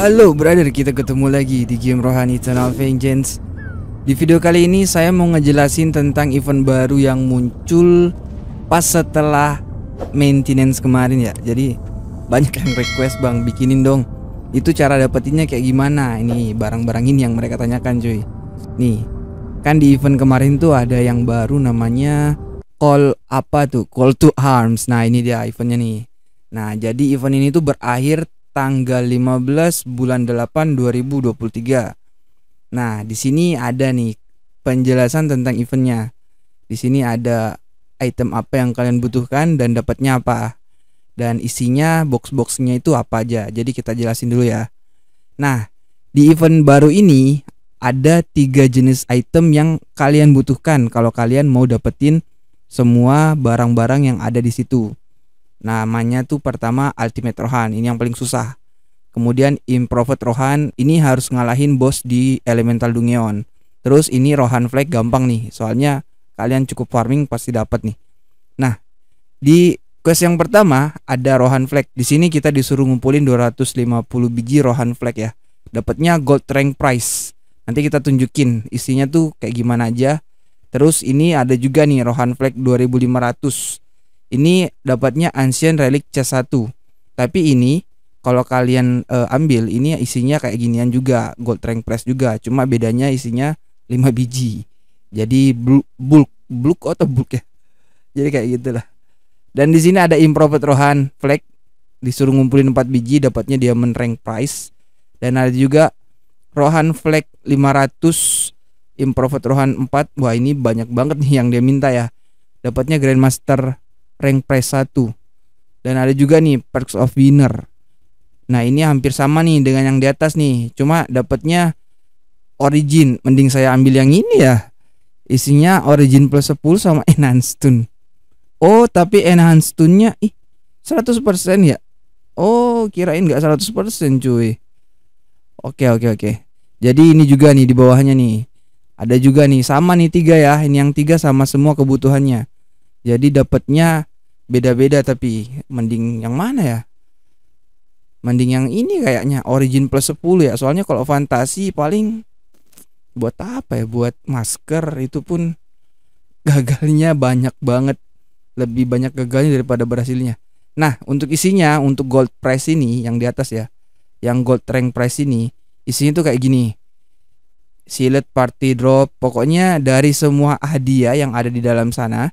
Halo brother, kita ketemu lagi di game Rohani Channel Vengeance Di video kali ini saya mau ngejelasin tentang event baru yang muncul pas setelah maintenance kemarin ya Jadi banyak yang request bang, bikinin dong Itu cara dapetinnya kayak gimana? Ini barang-barang ini yang mereka tanyakan cuy Nih, kan di event kemarin tuh ada yang baru namanya Call apa tuh? Call to Arms Nah ini dia eventnya nih Nah jadi event ini tuh berakhir tanggal 15 bulan 8 2023. Nah, di sini ada nih penjelasan tentang eventnya. Di sini ada item apa yang kalian butuhkan dan dapatnya apa. Dan isinya box-boxnya itu apa aja. Jadi kita jelasin dulu ya. Nah, di event baru ini ada tiga jenis item yang kalian butuhkan kalau kalian mau dapetin semua barang-barang yang ada di situ. Namanya tuh pertama Ultimate Rohan, ini yang paling susah. Kemudian Improved Rohan, ini harus ngalahin bos di Elemental Dungeon. Terus ini Rohan Flag gampang nih, soalnya kalian cukup farming pasti dapat nih. Nah, di quest yang pertama ada Rohan Flag. Di sini kita disuruh ngumpulin 250 biji Rohan Flag ya. Dapatnya gold rank price Nanti kita tunjukin isinya tuh kayak gimana aja. Terus ini ada juga nih Rohan Flag 2500. Ini dapatnya Ancient Relic C1. Tapi ini kalau kalian e, ambil ini isinya kayak ginian juga, gold rank press juga, cuma bedanya isinya 5 biji. Jadi bulk bulk atau bulk ya. Jadi kayak gitulah. Dan di sini ada improved rohan flag disuruh ngumpulin 4 biji dapatnya diamond rank price. Dan ada juga Rohan Flag 500 Improved Rohan 4 Wah ini banyak banget nih yang dia minta ya Dapatnya Grandmaster rank prize 1 dan ada juga nih perks of winner nah ini hampir sama nih dengan yang di atas nih cuma dapatnya origin mending saya ambil yang ini ya isinya origin plus 10 sama enhanced tune oh tapi enhanced tune nya ih 100% ya oh kirain nggak 100% cuy oke oke oke jadi ini juga nih di bawahnya nih ada juga nih sama nih tiga ya ini yang tiga sama semua kebutuhannya jadi dapatnya beda-beda tapi mending yang mana ya? Mending yang ini kayaknya Origin Plus 10 ya. Soalnya kalau fantasi paling buat apa ya? Buat masker itu pun gagalnya banyak banget. Lebih banyak gagalnya daripada berhasilnya. Nah, untuk isinya untuk gold price ini yang di atas ya. Yang gold rank price ini isinya tuh kayak gini. Silet party drop, pokoknya dari semua hadiah yang ada di dalam sana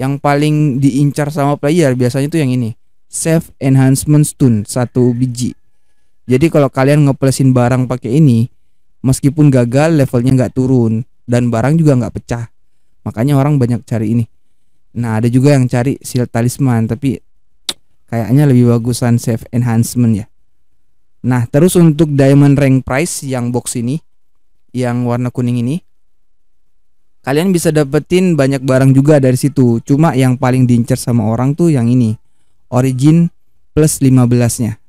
yang paling diincar sama player biasanya tuh yang ini save enhancement stun satu biji jadi kalau kalian ngeplesin barang pakai ini meskipun gagal levelnya nggak turun dan barang juga nggak pecah makanya orang banyak cari ini nah ada juga yang cari seal talisman tapi kayaknya lebih bagusan save enhancement ya nah terus untuk diamond rank price yang box ini yang warna kuning ini kalian bisa dapetin banyak barang juga dari situ cuma yang paling diincar sama orang tuh yang ini origin plus 15 nya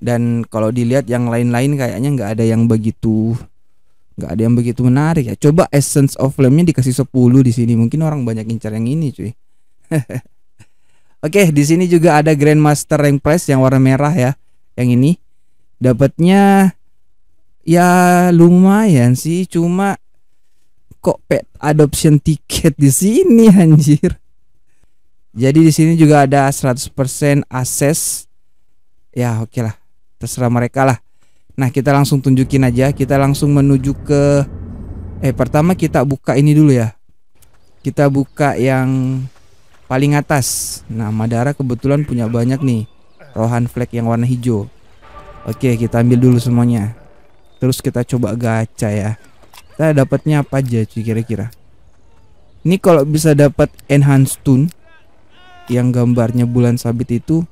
dan kalau dilihat yang lain-lain kayaknya nggak ada yang begitu nggak ada yang begitu menarik ya coba essence of flame nya dikasih 10 di sini mungkin orang banyak incar yang ini cuy Oke, di sini juga ada Grandmaster Rank price yang warna merah ya, yang ini. Dapatnya ya lumayan sih, cuma kok pet adoption ticket di sini anjir. Jadi di sini juga ada 100% akses. Ya, oke okay lah. Terserah mereka lah. Nah, kita langsung tunjukin aja. Kita langsung menuju ke eh pertama kita buka ini dulu ya. Kita buka yang paling atas. Nah, Madara kebetulan punya banyak nih. Rohan flag yang warna hijau. Oke, kita ambil dulu semuanya. Terus kita coba gacha ya kita dapatnya apa aja sih kira-kira ini kalau bisa dapat enhanced tune yang gambarnya bulan sabit itu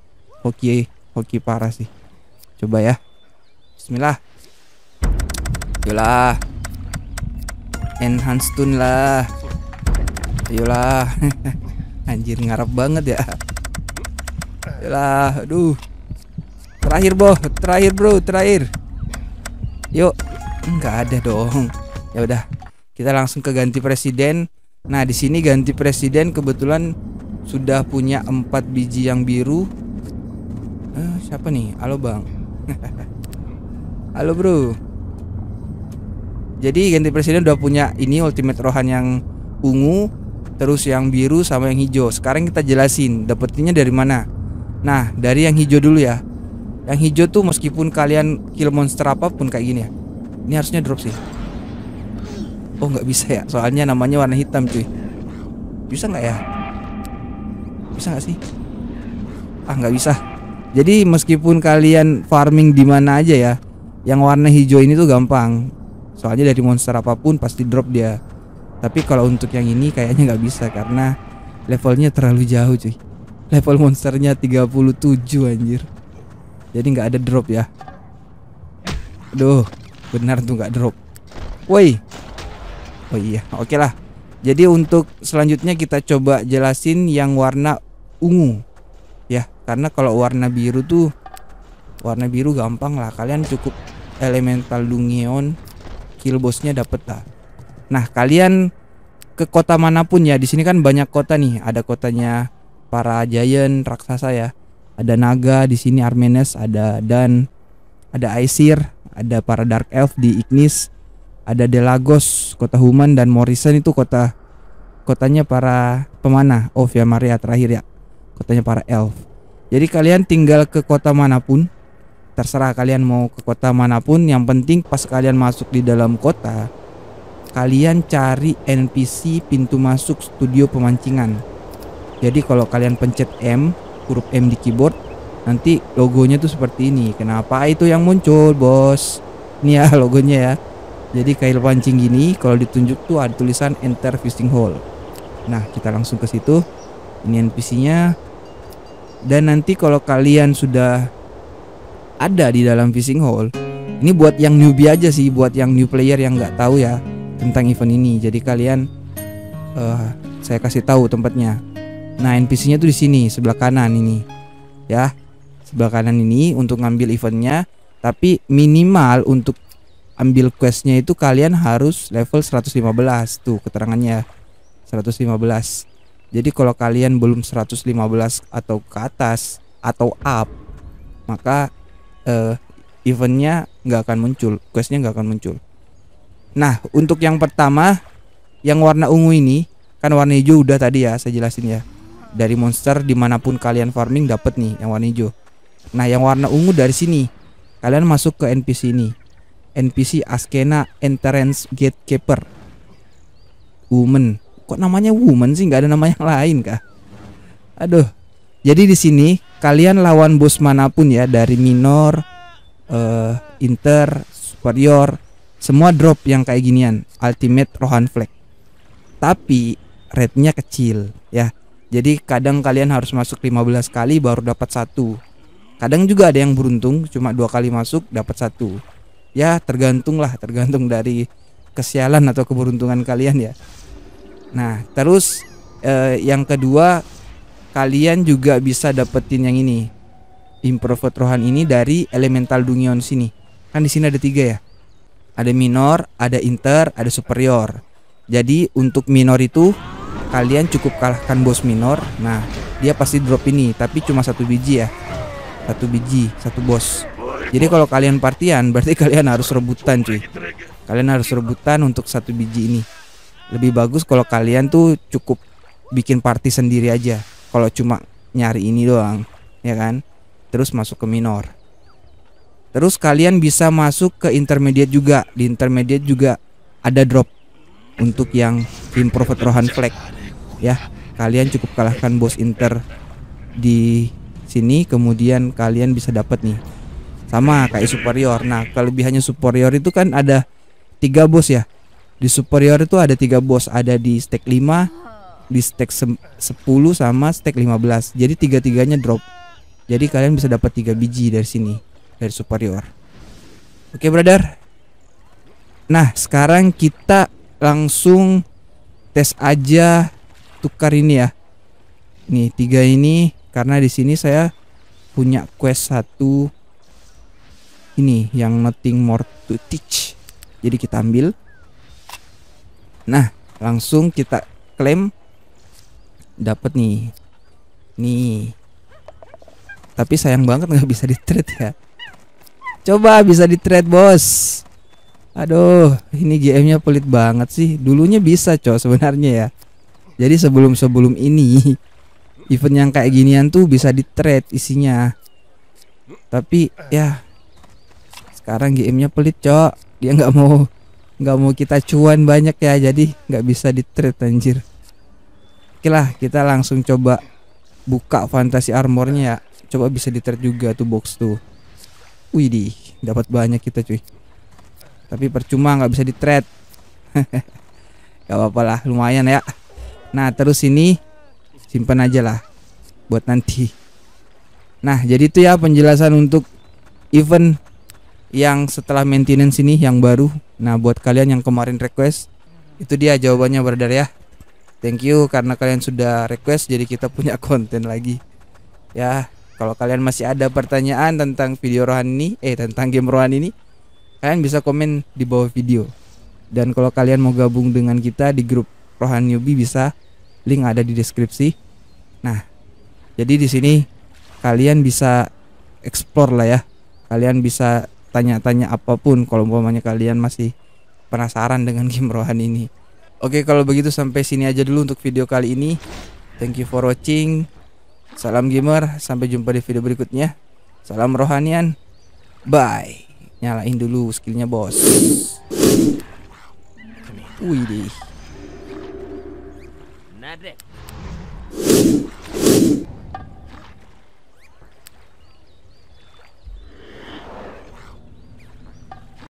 hoki hoki parah sih coba ya Bismillah Yolah Enhanced tune lah Yolah Anjir ngarep banget ya Yolah Aduh Terakhir boh Terakhir bro Terakhir Yuk Enggak ada dong ya udah kita langsung ke ganti presiden nah di sini ganti presiden kebetulan sudah punya empat biji yang biru eh, siapa nih halo bang halo bro jadi ganti presiden udah punya ini ultimate rohan yang ungu terus yang biru sama yang hijau sekarang kita jelasin dapetinnya dari mana nah dari yang hijau dulu ya yang hijau tuh meskipun kalian kill monster apapun kayak gini ya ini harusnya drop sih Oh nggak bisa ya Soalnya namanya warna hitam cuy Bisa nggak ya Bisa nggak sih Ah nggak bisa Jadi meskipun kalian farming di mana aja ya Yang warna hijau ini tuh gampang Soalnya dari monster apapun pasti drop dia Tapi kalau untuk yang ini kayaknya nggak bisa Karena levelnya terlalu jauh cuy Level monsternya 37 anjir Jadi nggak ada drop ya Aduh benar tuh nggak drop Woi Oh iya, oke okay lah. Jadi untuk selanjutnya kita coba jelasin yang warna ungu. Ya, karena kalau warna biru tuh warna biru gampang lah. Kalian cukup elemental dungeon kill bosnya dapet lah. Nah, kalian ke kota manapun ya. Di sini kan banyak kota nih. Ada kotanya para giant raksasa ya. Ada naga di sini Armenes, ada dan ada Aesir, ada para dark elf di Ignis ada Delagos kota Human dan Morrison itu kota kotanya para pemanah Of oh, ya Maria terakhir ya kotanya para elf jadi kalian tinggal ke kota manapun terserah kalian mau ke kota manapun yang penting pas kalian masuk di dalam kota kalian cari NPC pintu masuk studio pemancingan jadi kalau kalian pencet M huruf M di keyboard nanti logonya tuh seperti ini kenapa itu yang muncul bos ini ya logonya ya jadi kail pancing gini kalau ditunjuk tuh ada tulisan enter fishing hole. Nah, kita langsung ke situ. Ini NPC-nya. Dan nanti kalau kalian sudah ada di dalam fishing hole, ini buat yang newbie aja sih, buat yang new player yang nggak tahu ya tentang event ini. Jadi kalian uh, saya kasih tahu tempatnya. Nah, NPC-nya tuh di sini, sebelah kanan ini. Ya. Sebelah kanan ini untuk ngambil eventnya, tapi minimal untuk ambil questnya itu kalian harus level 115 tuh keterangannya 115 jadi kalau kalian belum 115 atau ke atas atau up maka uh, eventnya nggak akan muncul questnya nggak akan muncul nah untuk yang pertama yang warna ungu ini kan warna hijau udah tadi ya saya jelasin ya dari monster dimanapun kalian farming dapat nih yang warna hijau nah yang warna ungu dari sini kalian masuk ke NPC ini NPC Askena Entrance Gatekeeper Woman kok namanya woman sih nggak ada nama yang lain kah aduh jadi di sini kalian lawan bos manapun ya dari minor uh, inter superior semua drop yang kayak ginian ultimate rohan flag tapi rednya kecil ya jadi kadang kalian harus masuk 15 kali baru dapat satu kadang juga ada yang beruntung cuma dua kali masuk dapat satu ya tergantung lah tergantung dari kesialan atau keberuntungan kalian ya nah terus eh, yang kedua kalian juga bisa dapetin yang ini improved rohan ini dari elemental dungion sini kan di sini ada tiga ya ada minor ada inter ada superior jadi untuk minor itu kalian cukup kalahkan bos minor nah dia pasti drop ini tapi cuma satu biji ya satu biji satu bos jadi kalau kalian partian berarti kalian harus rebutan cuy. Kalian harus rebutan untuk satu biji ini. Lebih bagus kalau kalian tuh cukup bikin party sendiri aja. Kalau cuma nyari ini doang, ya kan? Terus masuk ke minor. Terus kalian bisa masuk ke intermediate juga. Di intermediate juga ada drop untuk yang improved Rohan Flag. Ya, kalian cukup kalahkan bos Inter di sini kemudian kalian bisa dapat nih sama kayak superior nah kelebihannya superior itu kan ada tiga bos ya di superior itu ada tiga bos ada di stack 5 di stack 10 sama stack 15 jadi tiga-tiganya drop jadi kalian bisa dapat tiga biji dari sini dari superior oke brother nah sekarang kita langsung tes aja tukar ini ya nih tiga ini karena di sini saya punya quest satu ini yang nothing more to teach jadi kita ambil nah langsung kita klaim dapat nih nih tapi sayang banget nggak bisa di trade ya coba bisa di trade bos aduh ini GM nya pelit banget sih dulunya bisa cow sebenarnya ya jadi sebelum sebelum ini event yang kayak ginian tuh bisa di trade isinya tapi ya sekarang GM-nya pelit cok dia nggak mau nggak mau kita cuan banyak ya jadi nggak bisa di trade anjir oke lah kita langsung coba buka fantasi armornya ya coba bisa di trade juga tuh box tuh wih di dapat banyak kita cuy tapi percuma nggak bisa di trade gak apa-apa lah lumayan ya nah terus ini simpan aja lah buat nanti nah jadi itu ya penjelasan untuk event yang setelah maintenance ini yang baru. Nah, buat kalian yang kemarin request, itu dia jawabannya brother ya. Thank you karena kalian sudah request jadi kita punya konten lagi. Ya, kalau kalian masih ada pertanyaan tentang video rohani eh tentang game rohani ini, kalian bisa komen di bawah video. Dan kalau kalian mau gabung dengan kita di grup Rohani newbie bisa link ada di deskripsi. Nah, jadi di sini kalian bisa explore lah ya. Kalian bisa tanya-tanya apapun kalau umpamanya kalian masih penasaran dengan game rohan ini. Oke, kalau begitu sampai sini aja dulu untuk video kali ini. Thank you for watching. Salam gamer, sampai jumpa di video berikutnya. Salam rohanian. Bye. Nyalain dulu skillnya bos. Wih deh.